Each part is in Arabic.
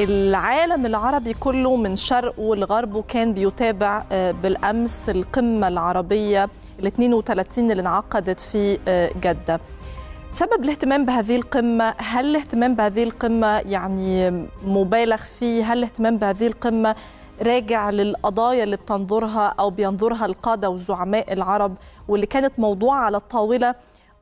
العالم العربي كله من شرق والغرب كان بيتابع آه، بالامس القمه العربيه ال 32 اللي انعقدت في آه، جده. سبب الاهتمام بهذه القمه، هل الاهتمام بهذه القمه يعني مبالغ فيه؟ هل الاهتمام بهذه القمه راجع للقضايا اللي بتنظرها او بينظرها القاده والزعماء العرب واللي كانت موضوع على الطاوله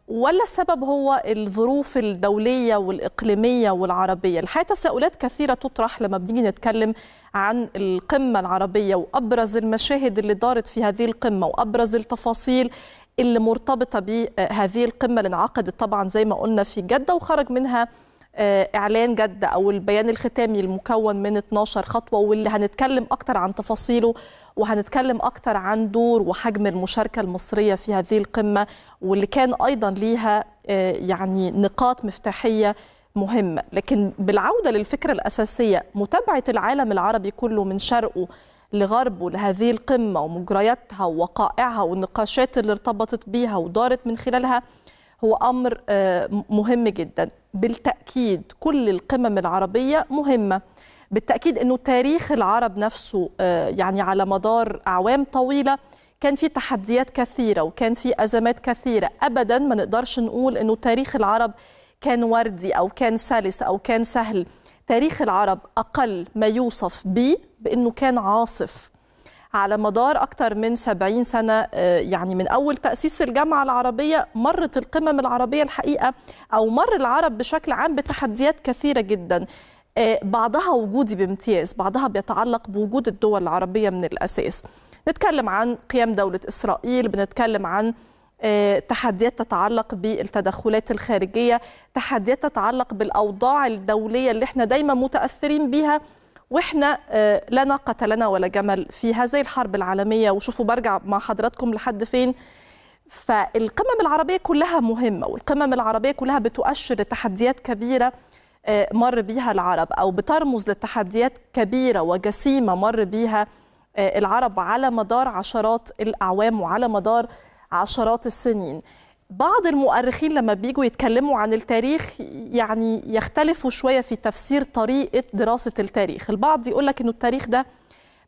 ولا السبب هو الظروف الدولية والإقليمية والعربية الحقيقة تساؤلات كثيرة تطرح لما بنيجي نتكلم عن القمة العربية وأبرز المشاهد اللي دارت في هذه القمة وأبرز التفاصيل اللي مرتبطة بهذه القمة اللي انعقدت طبعا زي ما قلنا في جدة وخرج منها آه، اعلان جده او البيان الختامي المكون من 12 خطوه واللي هنتكلم اكتر عن تفاصيله وهنتكلم اكتر عن دور وحجم المشاركه المصريه في هذه القمه واللي كان ايضا ليها آه، يعني نقاط مفتاحيه مهمه لكن بالعوده للفكره الاساسيه متابعه العالم العربي كله من شرقه لغربه لهذه القمه ومجرياتها ووقائعها والنقاشات اللي ارتبطت بيها ودارت من خلالها هو امر آه، مهم جدا بالتاكيد كل القمم العربيه مهمه بالتاكيد انه تاريخ العرب نفسه آه، يعني على مدار اعوام طويله كان في تحديات كثيره وكان في ازمات كثيره ابدا ما نقدرش نقول انه تاريخ العرب كان وردي او كان سلس او كان سهل تاريخ العرب اقل ما يوصف به بانه كان عاصف على مدار أكثر من 70 سنة آه، يعني من أول تأسيس الجامعة العربية مرت القمم العربية الحقيقة أو مر العرب بشكل عام بتحديات كثيرة جدا آه، بعضها وجودي بامتياز بعضها بيتعلق بوجود الدول العربية من الأساس نتكلم عن قيام دولة إسرائيل بنتكلم عن آه، تحديات تتعلق بالتدخلات الخارجية تحديات تتعلق بالأوضاع الدولية اللي احنا دايما متأثرين بيها واحنا آه، لا ناقه لنا ولا جمل في هذه الحرب العالميه وشوفوا برجع مع حضراتكم لحد فين فالقمم العربيه كلها مهمه والقمم العربيه كلها بتؤشر لتحديات كبيره آه، مر بيها العرب او بترمز لتحديات كبيره وجسيمه مر بيها آه، العرب على مدار عشرات الاعوام وعلى مدار عشرات السنين بعض المؤرخين لما بيجوا يتكلموا عن التاريخ يعني يختلفوا شوية في تفسير طريقة دراسة التاريخ البعض يقول لك أنه التاريخ ده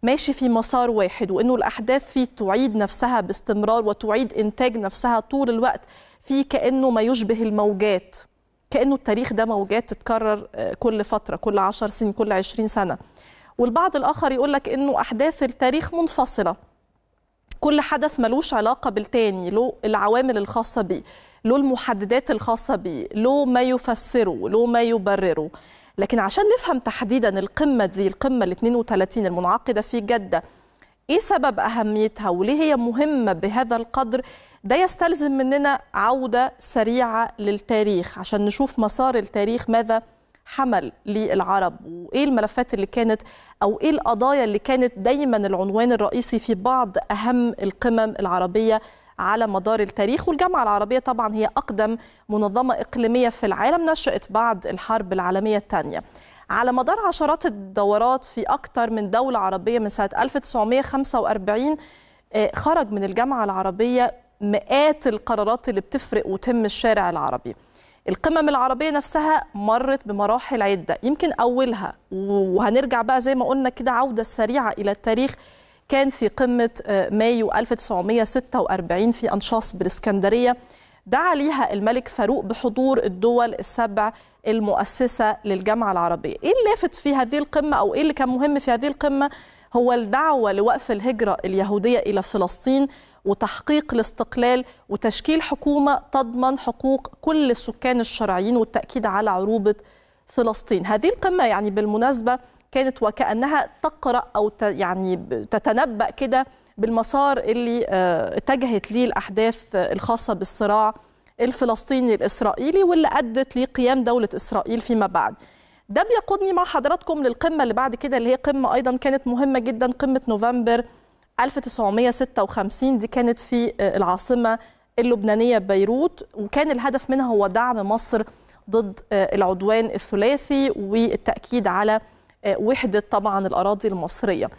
ماشي في مسار واحد وأنه الأحداث فيه تعيد نفسها باستمرار وتعيد إنتاج نفسها طول الوقت في كأنه ما يشبه الموجات كأنه التاريخ ده موجات تتكرر آه، كل فترة كل عشر سنين كل عشرين سنة والبعض الآخر يقول لك أنه أحداث التاريخ منفصلة كل حدث ملوش علاقه بالتاني له العوامل الخاصه بيه له المحددات الخاصه بيه له ما يفسره له ما يبرره لكن عشان نفهم تحديدا القمه دي القمه ال 32 المنعقده في جده ايه سبب اهميتها وليه هي مهمه بهذا القدر ده يستلزم مننا عوده سريعه للتاريخ عشان نشوف مسار التاريخ ماذا حمل للعرب وايه الملفات اللي كانت او ايه القضايا اللي كانت دايما العنوان الرئيسي في بعض اهم القمم العربيه على مدار التاريخ والجامعة العربية طبعا هي أقدم منظمة إقليمية في العالم نشأت بعد الحرب العالمية الثانية على مدار عشرات الدورات في أكثر من دولة عربية من سنة 1945 آه، خرج من الجامعة العربية مئات القرارات اللي بتفرق وتم الشارع العربي القمم العربيه نفسها مرت بمراحل عده يمكن اولها وهنرجع بقى زي ما قلنا كده عوده سريعه الى التاريخ كان في قمه آه، مايو 1946 في انشاص بالاسكندريه دعا ليها الملك فاروق بحضور الدول السبع المؤسسه للجامعه العربيه ايه اللي لافت في هذه القمه او ايه اللي كان مهم في هذه القمه هو الدعوه لوقف الهجره اليهوديه الى فلسطين وتحقيق الاستقلال وتشكيل حكومة تضمن حقوق كل السكان الشرعيين والتأكيد على عروبة فلسطين هذه القمة يعني بالمناسبة كانت وكأنها تقرأ أو يعني تتنبأ كده بالمسار اللي آه، اتجهت ليه الأحداث الخاصة بالصراع الفلسطيني الإسرائيلي واللي أدت لقيام دولة إسرائيل فيما بعد ده بيقودني مع حضراتكم للقمة اللي بعد كده اللي هي قمة أيضا كانت مهمة جدا قمة نوفمبر 1956 دي كانت في آه، العاصمة اللبنانية بيروت وكان الهدف منها هو دعم مصر ضد آه، العدوان الثلاثي والتأكيد على آه، وحدة طبعا الأراضي المصرية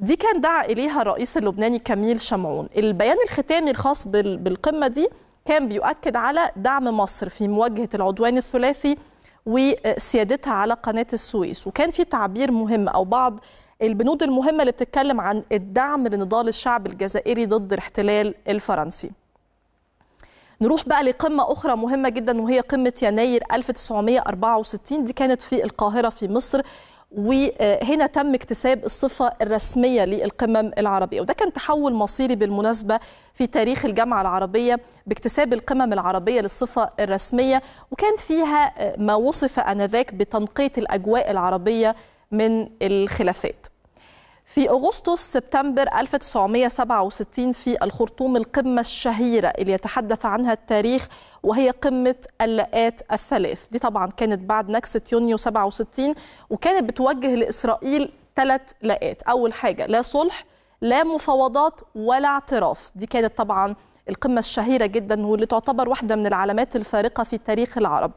دي كان دعا إليها الرئيس اللبناني كميل شمعون البيان الختامي الخاص بالقمة دي كان بيؤكد على دعم مصر في مواجهة العدوان الثلاثي وسيادتها على قناة السويس وكان في تعبير مهم أو بعض البنود المهمه اللي بتتكلم عن الدعم لنضال الشعب الجزائري ضد الاحتلال الفرنسي. نروح بقى لقمة أخرى مهمة جدا وهي قمة يناير 1964 دي كانت في القاهرة في مصر وهنا تم اكتساب الصفة الرسمية للقمم العربية وده كان تحول مصيري بالمناسبة في تاريخ الجامعة العربية باكتساب القمم العربية للصفة الرسمية وكان فيها ما وصف آنذاك بتنقية الأجواء العربية من الخلافات في أغسطس سبتمبر 1967 في الخرطوم القمة الشهيرة اللي يتحدث عنها التاريخ وهي قمة اللقات الثلاث دي طبعا كانت بعد نكسة يونيو 67 وكانت بتوجه لإسرائيل ثلاث لقات أول حاجة لا صلح لا مفاوضات ولا اعتراف دي كانت طبعا القمة الشهيرة جدا واللي تعتبر واحدة من العلامات الفارقة في تاريخ العرب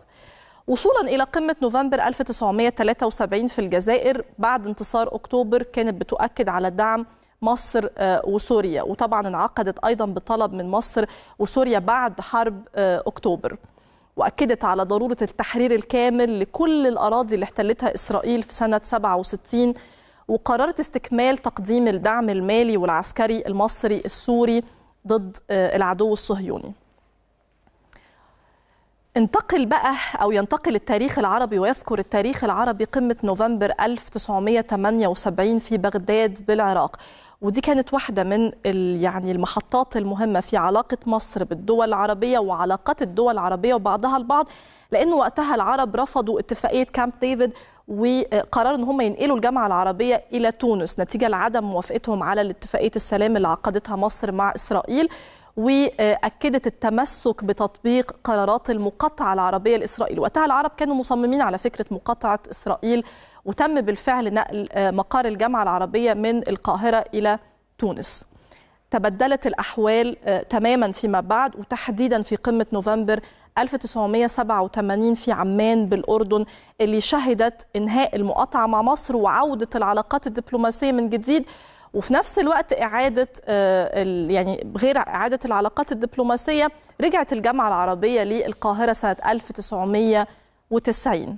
وصولا إلى قمة نوفمبر 1973 في الجزائر بعد انتصار أكتوبر كانت بتؤكد على دعم مصر آه، وسوريا وطبعا انعقدت أيضا بطلب من مصر وسوريا بعد حرب آه، أكتوبر وأكدت على ضرورة التحرير الكامل لكل الأراضي اللي احتلتها إسرائيل في سنة 67 وقررت استكمال تقديم الدعم المالي والعسكري المصري السوري ضد آه، العدو الصهيوني انتقل بقى أو ينتقل التاريخ العربي ويذكر التاريخ العربي قمة نوفمبر 1978 في بغداد بالعراق ودي كانت واحدة من يعني المحطات المهمة في علاقة مصر بالدول العربية وعلاقات الدول العربية وبعضها البعض لأن وقتها العرب رفضوا اتفاقية كامب ديفيد وقرروا ان هم ينقلوا الجامعه العربيه الى تونس نتيجه لعدم موافقتهم على اتفاقيه السلام اللي عقدتها مصر مع اسرائيل واكدت التمسك بتطبيق قرارات المقاطعه العربيه لاسرائيل وقتها العرب كانوا مصممين على فكره مقاطعه اسرائيل وتم بالفعل نقل آه، مقار الجامعه العربيه من القاهره الى تونس تبدلت الأحوال آه، تماما فيما بعد وتحديدا في قمة نوفمبر 1987 في عمان بالأردن اللي شهدت إنهاء المقاطعة مع مصر وعودة العلاقات الدبلوماسية من جديد وفي نفس الوقت اعاده آه، يعني غير اعاده العلاقات الدبلوماسيه رجعت الجامعه العربيه للقاهره سنه 1990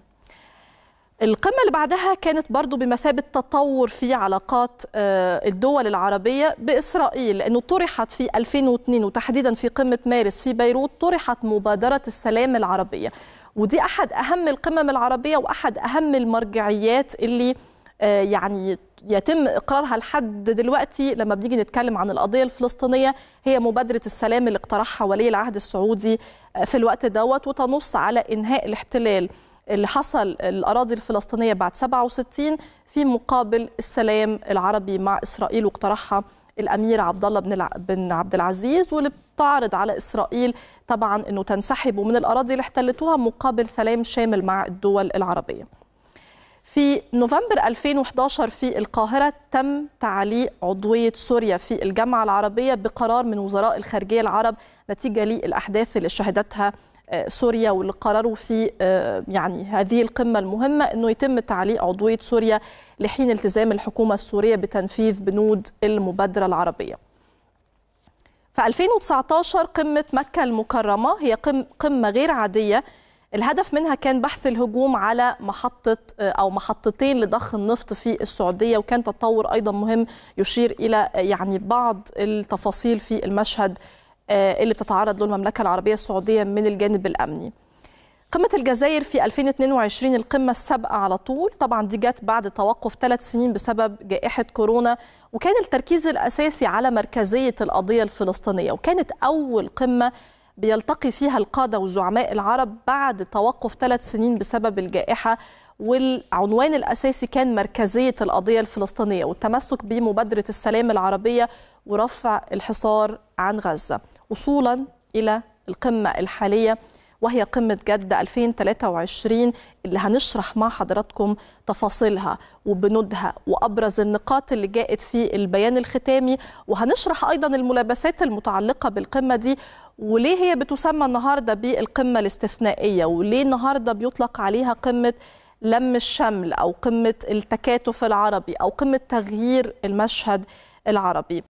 القمة اللي بعدها كانت برضو بمثابة تطور في علاقات آه، الدول العربية بإسرائيل لأنه طرحت في 2002 وتحديدا في قمة مارس في بيروت طرحت مبادرة السلام العربية ودي أحد أهم القمم العربية وأحد أهم المرجعيات اللي آه، يعني يتم اقرارها لحد دلوقتي لما بنيجي نتكلم عن القضيه الفلسطينيه هي مبادره السلام اللي اقترحها ولي العهد السعودي آه، في الوقت دوت وتنص على انهاء الاحتلال اللي حصل الاراضي الفلسطينيه بعد 67 في مقابل السلام العربي مع اسرائيل واقترحها الامير عبد الله بن بن عبد العزيز واللي بتعرض على اسرائيل طبعا انه تنسحبوا من الاراضي اللي احتلتوها مقابل سلام شامل مع الدول العربيه. في نوفمبر 2011 في القاهرة تم تعليق عضوية سوريا في الجامعة العربية بقرار من وزراء الخارجية العرب نتيجة للأحداث اللي شهدتها آه، سوريا واللي قرروا في آه، يعني هذه القمة المهمة أنه يتم تعليق عضوية سوريا لحين التزام الحكومة السورية بتنفيذ بنود المبادرة العربية في 2019 قمة مكة المكرمة هي قمة غير عادية الهدف منها كان بحث الهجوم على محطة آه، أو محطتين لضخ النفط في السعودية وكان تطور أيضا مهم يشير إلى آه، يعني بعض التفاصيل في المشهد آه، اللي بتتعرض له المملكة العربية السعودية من الجانب الأمني قمة الجزائر في 2022 القمة السابقة على طول طبعا دي جت بعد توقف ثلاث سنين بسبب جائحة كورونا وكان التركيز الأساسي على مركزية القضية الفلسطينية وكانت أول قمة بيلتقي فيها القادة والزعماء العرب بعد توقف ثلاث سنين بسبب الجائحة والعنوان الأساسي كان مركزية القضية الفلسطينية والتمسك بمبادرة السلام العربية ورفع الحصار عن غزة وصولا إلى القمة الحالية وهي قمة جدة 2023 اللي هنشرح مع حضراتكم تفاصيلها وبنودها وأبرز النقاط اللي جاءت في البيان الختامي وهنشرح أيضا الملابسات المتعلقة بالقمة دي وليه هي بتسمى النهاردة بالقمة الاستثنائية وليه النهاردة بيطلق عليها قمة لم الشمل أو قمة التكاتف العربي أو قمة تغيير المشهد العربي